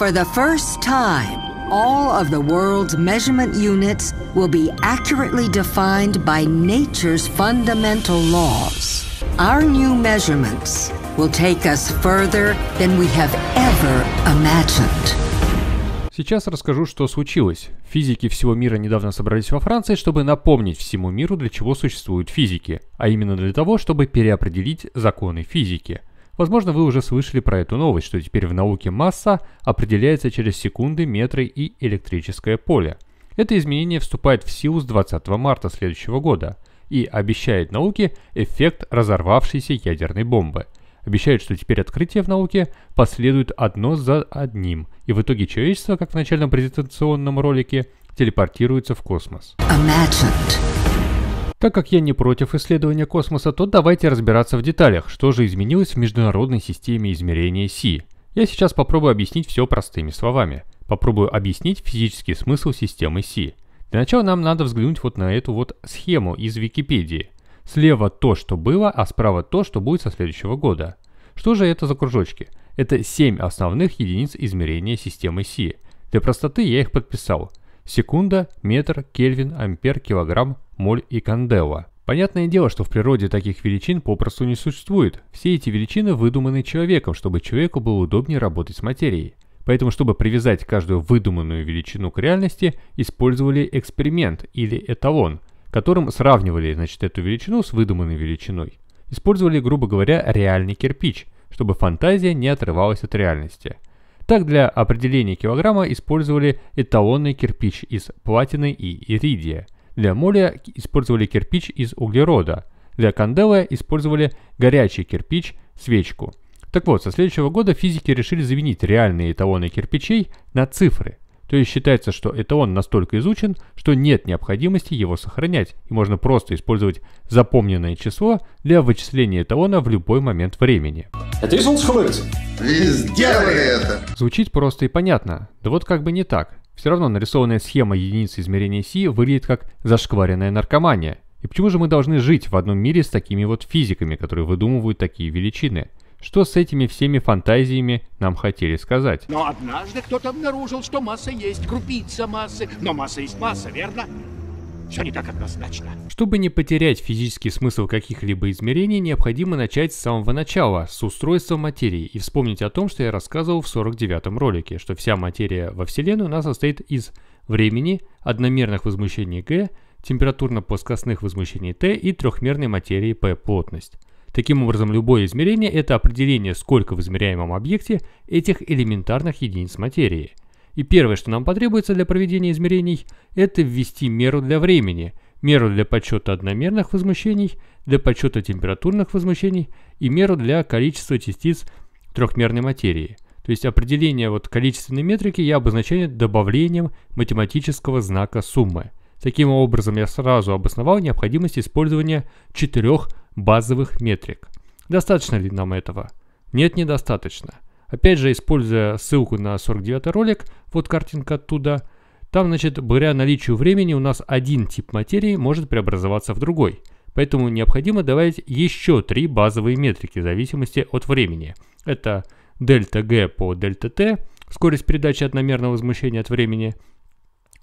For the first time, all of the world's measurement units will be accurately defined by nature's fundamental laws. Our new measurements will take us further than we have ever imagined. Сейчас расскажу, что случилось. Физики всего мира недавно собрались во Франции, чтобы напомнить всему миру, для чего существуют физики, а именно для того, чтобы переопределить законы физики – Возможно, вы уже слышали про эту новость, что теперь в науке масса определяется через секунды, метры и электрическое поле. Это изменение вступает в силу с 20 марта следующего года и обещает науке эффект разорвавшейся ядерной бомбы. Обещают, что теперь открытия в науке последуют одно за одним, и в итоге человечество, как в начальном презентационном ролике, телепортируется в космос. Imagined. Так как я не против исследования космоса, то давайте разбираться в деталях, что же изменилось в международной системе измерения Си. Я сейчас попробую объяснить все простыми словами. Попробую объяснить физический смысл системы Си. Для начала нам надо взглянуть вот на эту вот схему из Википедии. Слева то, что было, а справа то, что будет со следующего года. Что же это за кружочки? Это 7 основных единиц измерения системы Си. Для простоты я их подписал. Секунда, метр, кельвин, ампер, килограмм, моль и канделла. Понятное дело, что в природе таких величин попросту не существует. Все эти величины выдуманы человеком, чтобы человеку было удобнее работать с материей. Поэтому, чтобы привязать каждую выдуманную величину к реальности, использовали эксперимент или эталон, которым сравнивали значит, эту величину с выдуманной величиной. Использовали, грубо говоря, реальный кирпич, чтобы фантазия не отрывалась от реальности. Так для определения килограмма использовали эталонный кирпич из платины и иридия – для моля использовали кирпич из углерода, для канделы использовали горячий кирпич, свечку. Так вот, со следующего года физики решили заменить реальные эталоны кирпичей на цифры. То есть считается, что эталон настолько изучен, что нет необходимости его сохранять, и можно просто использовать запомненное число для вычисления эталона в любой момент времени. Это из Вы это! Звучит просто и понятно, да вот как бы не так. Все равно нарисованная схема единицы измерения Си выглядит как зашкваренная наркомания. И почему же мы должны жить в одном мире с такими вот физиками, которые выдумывают такие величины? Что с этими всеми фантазиями нам хотели сказать? Но однажды кто-то обнаружил, что масса есть крупица массы, но масса есть масса, верно? Все не так однозначно. Чтобы не потерять физический смысл каких-либо измерений, необходимо начать с самого начала, с устройства материи, и вспомнить о том, что я рассказывал в 49-м ролике, что вся материя во Вселенной у нас состоит из времени, одномерных возмущений Г, температурно-плоскостных возмущений Т и трехмерной материи П плотность. Таким образом, любое измерение – это определение, сколько в измеряемом объекте этих элементарных единиц материи – и первое, что нам потребуется для проведения измерений, это ввести меру для времени, меру для подсчета одномерных возмущений, для подсчета температурных возмущений и меру для количества частиц трехмерной материи. То есть определение вот количественной метрики я обозначаю добавлением математического знака суммы. Таким образом, я сразу обосновал необходимость использования четырех базовых метрик. Достаточно ли нам этого? Нет, недостаточно. Опять же, используя ссылку на 49 ролик, вот картинка оттуда, там, значит, благодаря наличию времени у нас один тип материи может преобразоваться в другой. Поэтому необходимо добавить еще три базовые метрики в зависимости от времени. Это дельта г по дельта т, скорость передачи одномерного возмущения от времени,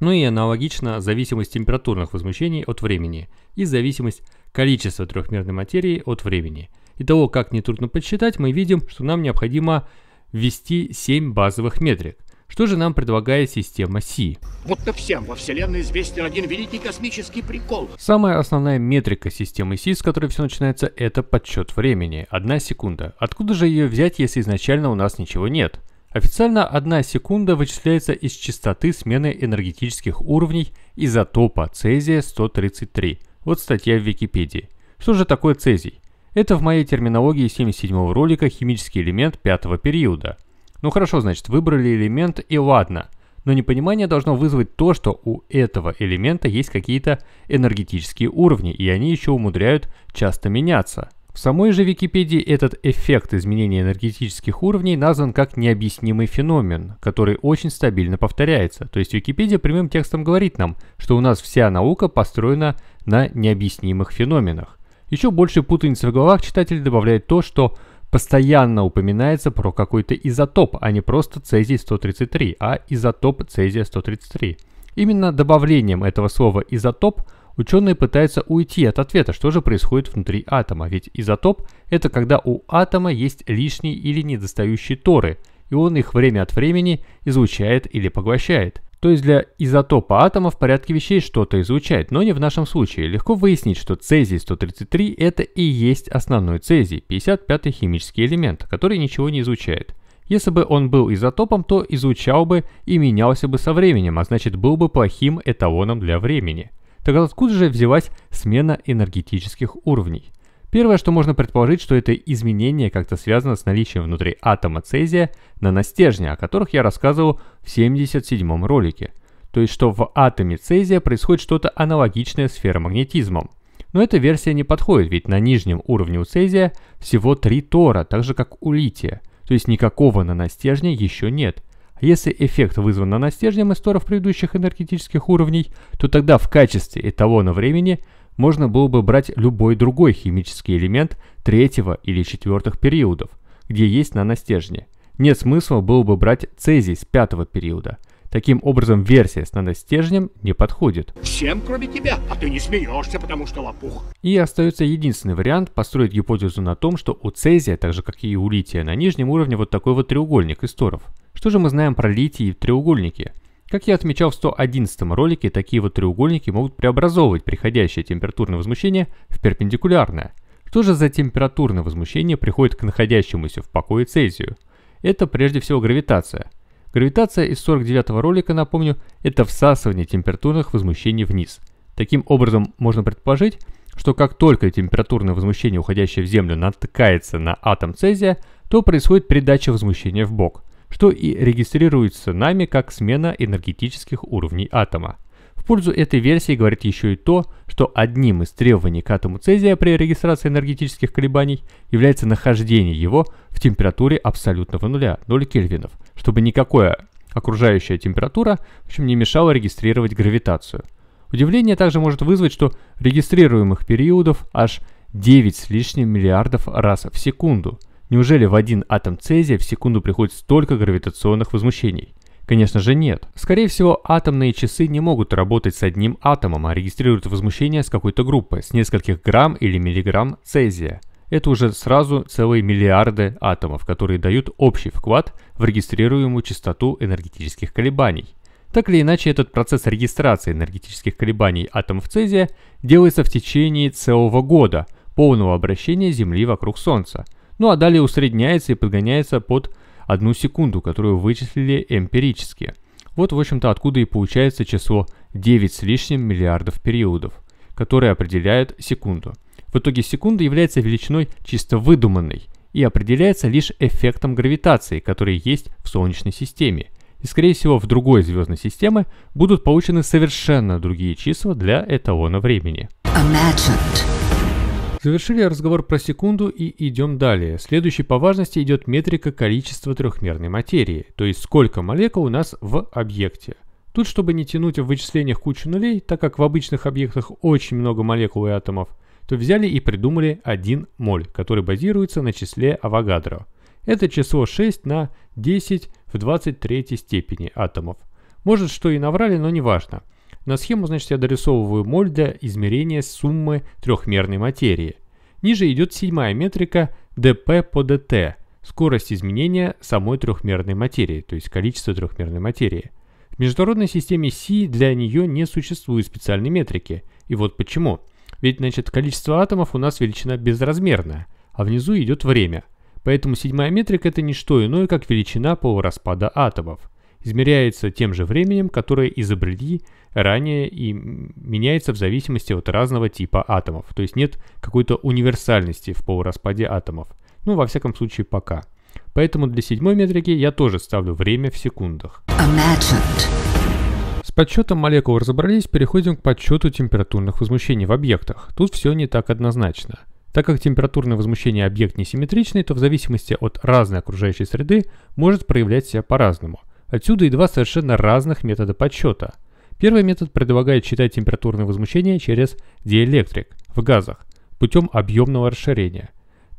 ну и аналогично зависимость температурных возмущений от времени и зависимость количества трехмерной материи от времени. Итого, как нетрудно подсчитать, мы видим, что нам необходимо ввести 7 базовых метрик. Что же нам предлагает система Си? Вот на всем во Вселенной известен один великий космический прикол. Самая основная метрика системы Си, с которой все начинается, это подсчет времени. Одна секунда. Откуда же ее взять, если изначально у нас ничего нет? Официально одна секунда вычисляется из частоты смены энергетических уровней изотопа цезия-133. Вот статья в Википедии. Что же такое цезий? Это в моей терминологии 77 ролика химический элемент пятого периода. Ну хорошо, значит, выбрали элемент и ладно. Но непонимание должно вызвать то, что у этого элемента есть какие-то энергетические уровни, и они еще умудряют часто меняться. В самой же Википедии этот эффект изменения энергетических уровней назван как необъяснимый феномен, который очень стабильно повторяется. То есть Википедия прямым текстом говорит нам, что у нас вся наука построена на необъяснимых феноменах. Еще больше путаницы в головах читатель добавляет то, что постоянно упоминается про какой-то изотоп, а не просто цезий-133, а изотоп цезия-133. Именно добавлением этого слова «изотоп» ученые пытаются уйти от ответа, что же происходит внутри атома, ведь изотоп – это когда у атома есть лишние или недостающие торы, и он их время от времени излучает или поглощает. То есть для изотопа атома в порядке вещей что-то изучать, но не в нашем случае. Легко выяснить, что цезий-133 это и есть основной цезий, 55-й химический элемент, который ничего не изучает. Если бы он был изотопом, то изучал бы и менялся бы со временем, а значит был бы плохим эталоном для времени. Так откуда же взялась смена энергетических уровней? Первое, что можно предположить, что это изменение как-то связано с наличием внутри атома цезия наностержня, о которых я рассказывал в 77 ролике. То есть, что в атоме цезия происходит что-то аналогичное с ферромагнетизмом. Но эта версия не подходит, ведь на нижнем уровне у цезия всего три тора, так же как у лития. То есть никакого наностержня еще нет. А если эффект вызван наностержнем из торов предыдущих энергетических уровней, то тогда в качестве эталона времени – можно было бы брать любой другой химический элемент третьего или четвертых периодов, где есть наностержни. Нет смысла было бы брать цезий с пятого периода. Таким образом, версия с наностержнем не подходит. Всем, кроме тебя, а ты не смеешься, потому что лопух. И остается единственный вариант построить гипотезу на том, что у цезия, так же как и у лития, на нижнем уровне вот такой вот треугольник из торов. Что же мы знаем про литий в треугольнике? Как я отмечал в 111 ролике, такие вот треугольники могут преобразовывать приходящее температурное возмущение в перпендикулярное. Что же за температурное возмущение приходит к находящемуся в покое Цезию? Это прежде всего гравитация. Гравитация из 49 ролика, напомню, это всасывание температурных возмущений вниз. Таким образом, можно предположить, что как только температурное возмущение, уходящее в Землю, натыкается на атом цезия, то происходит передача возмущения в бок что и регистрируется нами как смена энергетических уровней атома. В пользу этой версии говорит еще и то, что одним из требований к атому цезия при регистрации энергетических колебаний является нахождение его в температуре абсолютного нуля, 0 кельвинов, чтобы никакая окружающая температура в общем, не мешала регистрировать гравитацию. Удивление также может вызвать, что регистрируемых периодов аж 9 с лишним миллиардов раз в секунду – Неужели в один атом цезия в секунду приходит столько гравитационных возмущений? Конечно же нет. Скорее всего, атомные часы не могут работать с одним атомом, а регистрируют возмущение с какой-то группы, с нескольких грамм или миллиграмм цезия. Это уже сразу целые миллиарды атомов, которые дают общий вклад в регистрируемую частоту энергетических колебаний. Так или иначе, этот процесс регистрации энергетических колебаний атомов цезия делается в течение целого года, полного обращения Земли вокруг Солнца, ну а далее усредняется и подгоняется под одну секунду, которую вычислили эмпирически. Вот, в общем-то, откуда и получается число 9 с лишним миллиардов периодов, которые определяют секунду. В итоге секунда является величиной чисто выдуманной и определяется лишь эффектом гравитации, который есть в Солнечной системе. И, скорее всего, в другой звездной системе будут получены совершенно другие числа для эталона времени. Imagined. Завершили разговор про секунду и идем далее. Следующей по важности идет метрика количества трехмерной материи, то есть сколько молекул у нас в объекте. Тут, чтобы не тянуть в вычислениях кучу нулей, так как в обычных объектах очень много молекул и атомов, то взяли и придумали 1 моль, который базируется на числе Авогадро. Это число 6 на 10 в 23 степени атомов. Может, что и наврали, но не важно. На схему, значит, я дорисовываю моль для измерения суммы трехмерной материи. Ниже идет седьмая метрика dp по dt – скорость изменения самой трехмерной материи, то есть количество трехмерной материи. В международной системе Си для нее не существует специальной метрики. И вот почему. Ведь, значит, количество атомов у нас величина безразмерная, а внизу идет время. Поэтому седьмая метрика – это не что иное, как величина полураспада атомов. Измеряется тем же временем, которое изобрели ранее и меняется в зависимости от разного типа атомов. То есть нет какой-то универсальности в полураспаде атомов. Ну, во всяком случае, пока. Поэтому для седьмой метрики я тоже ставлю время в секундах. Imagined. С подсчетом молекул разобрались, переходим к подсчету температурных возмущений в объектах. Тут все не так однозначно. Так как температурное возмущение объект несимметричный, то в зависимости от разной окружающей среды может проявлять себя по-разному. Отсюда и два совершенно разных метода подсчета – Первый метод предлагает считать температурные возмущения через диэлектрик в газах путем объемного расширения.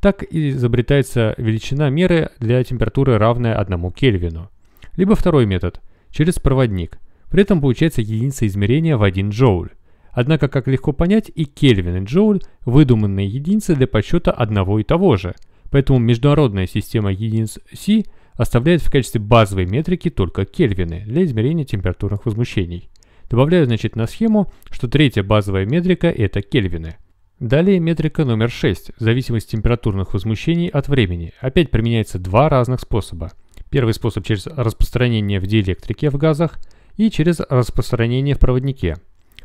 Так изобретается величина меры для температуры, равная 1 Кельвину. Либо второй метод – через проводник. При этом получается единица измерения в 1 джоуль. Однако, как легко понять, и Кельвин, и джоуль – выдуманные единицы для подсчета одного и того же. Поэтому международная система единиц Си оставляет в качестве базовой метрики только Кельвины для измерения температурных возмущений – Добавляю, значит, на схему, что третья базовая метрика – это кельвины. Далее метрика номер 6, зависимость температурных возмущений от времени. Опять применяется два разных способа. Первый способ через распространение в диэлектрике в газах и через распространение в проводнике.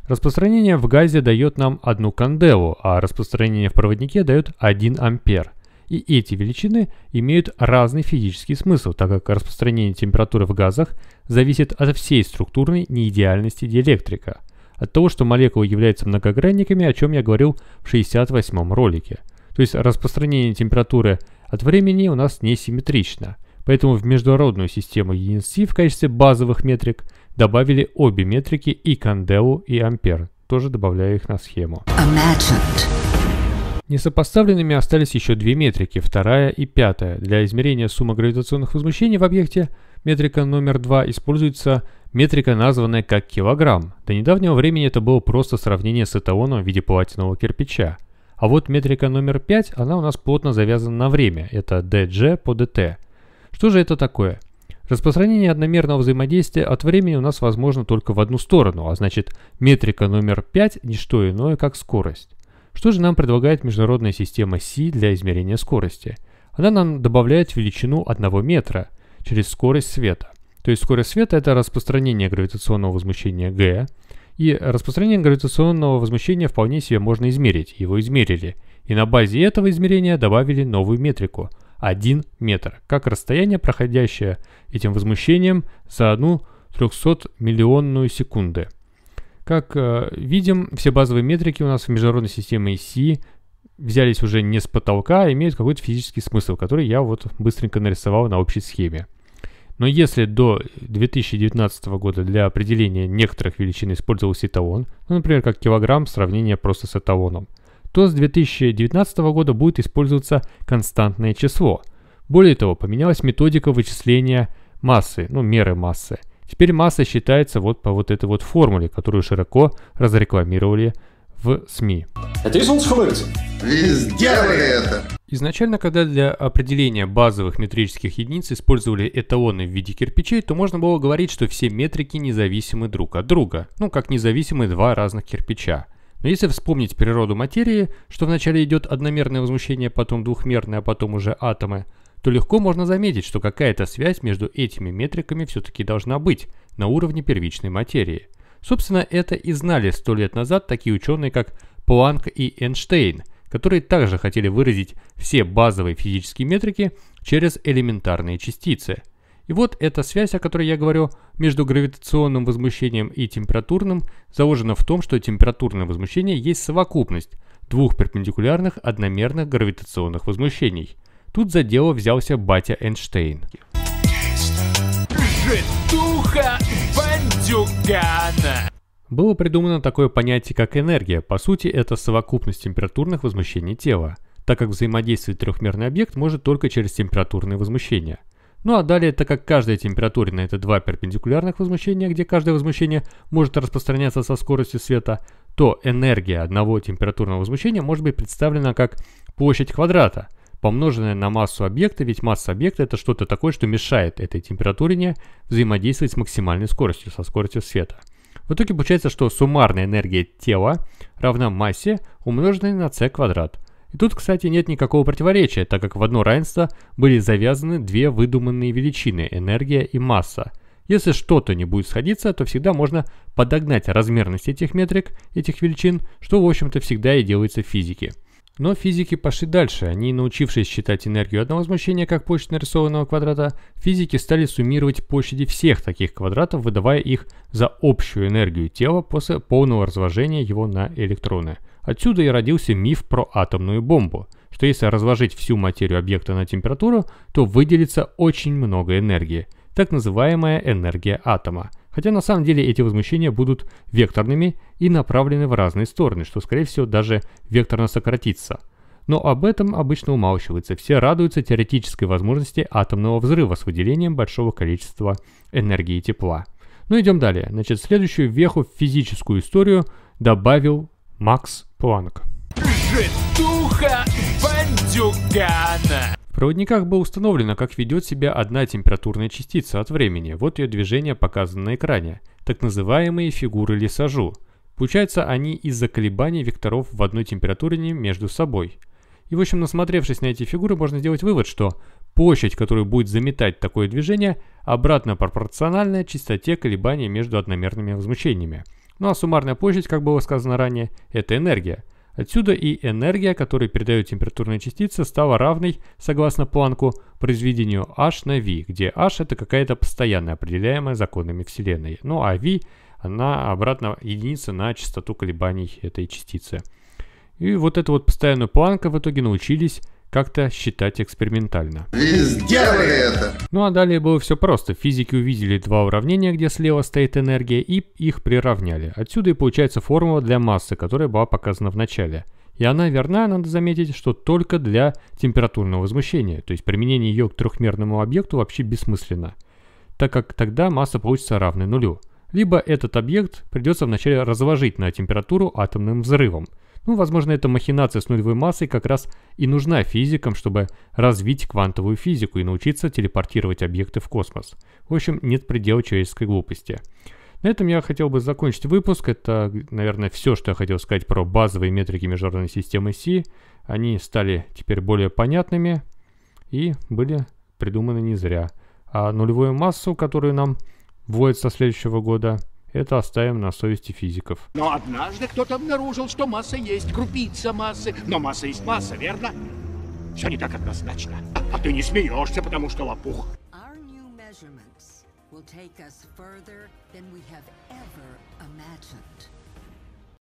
Распространение в газе дает нам одну кандеву, а распространение в проводнике дает 1 ампер – и эти величины имеют разный физический смысл, так как распространение температуры в газах зависит от всей структурной неидеальности диэлектрика, от того, что молекулы являются многогранниками, о чем я говорил в 68-м ролике. То есть распространение температуры от времени у нас не симметрично, поэтому в международную систему единиц в качестве базовых метрик добавили обе метрики и канделу, и ампер, тоже добавляю их на схему. Imagined. Несопоставленными остались еще две метрики, вторая и пятая. Для измерения суммы гравитационных возмущений в объекте метрика номер два используется метрика, названная как килограмм. До недавнего времени это было просто сравнение с эталоном в виде платинового кирпича. А вот метрика номер пять, она у нас плотно завязана на время, это dg по dt. Что же это такое? Распространение одномерного взаимодействия от времени у нас возможно только в одну сторону, а значит метрика номер 5 – не что иное, как скорость. Что же нам предлагает международная система Си для измерения скорости? Она нам добавляет величину 1 метра через скорость света. То есть скорость света – это распространение гравитационного возмущения G, и распространение гравитационного возмущения вполне себе можно измерить, его измерили. И на базе этого измерения добавили новую метрику – 1 метр, как расстояние, проходящее этим возмущением за одну 300 миллионную секунды – как э, видим, все базовые метрики у нас в международной системе IC взялись уже не с потолка, а имеют какой-то физический смысл, который я вот быстренько нарисовал на общей схеме. Но если до 2019 года для определения некоторых величин использовался эталон, ну, например, как килограмм сравнение просто с эталоном, то с 2019 года будет использоваться константное число. Более того, поменялась методика вычисления массы, ну, меры массы – Теперь масса считается вот по вот этой вот формуле, которую широко разрекламировали в СМИ. Это и Сделали это! Изначально, когда для определения базовых метрических единиц использовали эталоны в виде кирпичей, то можно было говорить, что все метрики независимы друг от друга, ну как независимы два разных кирпича. Но если вспомнить природу материи, что вначале идет одномерное возмущение, потом двухмерное, а потом уже атомы – то легко можно заметить, что какая-то связь между этими метриками все-таки должна быть на уровне первичной материи. Собственно, это и знали сто лет назад такие ученые, как Планк и Эйнштейн, которые также хотели выразить все базовые физические метрики через элементарные частицы. И вот эта связь, о которой я говорю, между гравитационным возмущением и температурным, заложена в том, что температурное возмущение есть совокупность двух перпендикулярных одномерных гравитационных возмущений – Тут за дело взялся батя Эйнштейн. Житуха бандюгана. Было придумано такое понятие, как энергия. По сути, это совокупность температурных возмущений тела, так как взаимодействовать трехмерный объект может только через температурные возмущения. Ну а далее, так как каждая температура на это два перпендикулярных возмущения, где каждое возмущение может распространяться со скоростью света, то энергия одного температурного возмущения может быть представлена как площадь квадрата – помноженное на массу объекта, ведь масса объекта это что-то такое, что мешает этой температуре взаимодействовать с максимальной скоростью, со скоростью света. В итоге получается, что суммарная энергия тела равна массе, умноженной на c квадрат. И тут, кстати, нет никакого противоречия, так как в одно равенство были завязаны две выдуманные величины – энергия и масса. Если что-то не будет сходиться, то всегда можно подогнать размерность этих метрик, этих величин, что, в общем-то, всегда и делается в физике – но физики пошли дальше. Они, научившись считать энергию одного возмущения как площадь нарисованного квадрата, физики стали суммировать площади всех таких квадратов, выдавая их за общую энергию тела после полного разложения его на электроны. Отсюда и родился миф про атомную бомбу, что если разложить всю материю объекта на температуру, то выделится очень много энергии, так называемая энергия атома – Хотя на самом деле эти возмущения будут векторными и направлены в разные стороны, что скорее всего даже векторно сократится. Но об этом обычно умалчивается. Все радуются теоретической возможности атомного взрыва с выделением большого количества энергии и тепла. Ну идем далее. Значит, следующую веху в физическую историю добавил Макс Планк. Житуха бандюгана проводниках было установлено, как ведет себя одна температурная частица от времени, вот ее движение показано на экране, так называемые фигуры Лисажу. Получается, они из-за колебаний векторов в одной температуре между собой. И в общем, насмотревшись на эти фигуры, можно сделать вывод, что площадь, которую будет заметать такое движение, обратно пропорциональна частоте колебаний между одномерными возмущениями. Ну а суммарная площадь, как было сказано ранее, это энергия – Отсюда и энергия, которую передает температурная частица, стала равной, согласно Планку, произведению H на V, где H это какая-то постоянная, определяемая законами Вселенной. Ну а V она обратно единица на частоту колебаний этой частицы. И вот эту вот постоянную Планка в итоге научились как-то считать экспериментально. Везде сделали это! Ну а далее было все просто. Физики увидели два уравнения, где слева стоит энергия, и их приравняли. Отсюда и получается формула для массы, которая была показана в начале. И она верна, надо заметить, что только для температурного возмущения, то есть применение ее к трехмерному объекту вообще бессмысленно, так как тогда масса получится равной нулю. Либо этот объект придется вначале разложить на температуру атомным взрывом – ну, возможно, эта махинация с нулевой массой как раз и нужна физикам, чтобы развить квантовую физику и научиться телепортировать объекты в космос. В общем, нет предела человеческой глупости. На этом я хотел бы закончить выпуск. Это, наверное, все, что я хотел сказать про базовые метрики международной системы Си. Они стали теперь более понятными и были придуманы не зря. А нулевую массу, которую нам вводят со следующего года – это оставим на совести физиков. Но однажды кто-то обнаружил, что масса есть крупица массы. Но масса есть масса, верно? Все не так однозначно. А ты не смеешься, потому что лопух. take us further than we have ever imagined.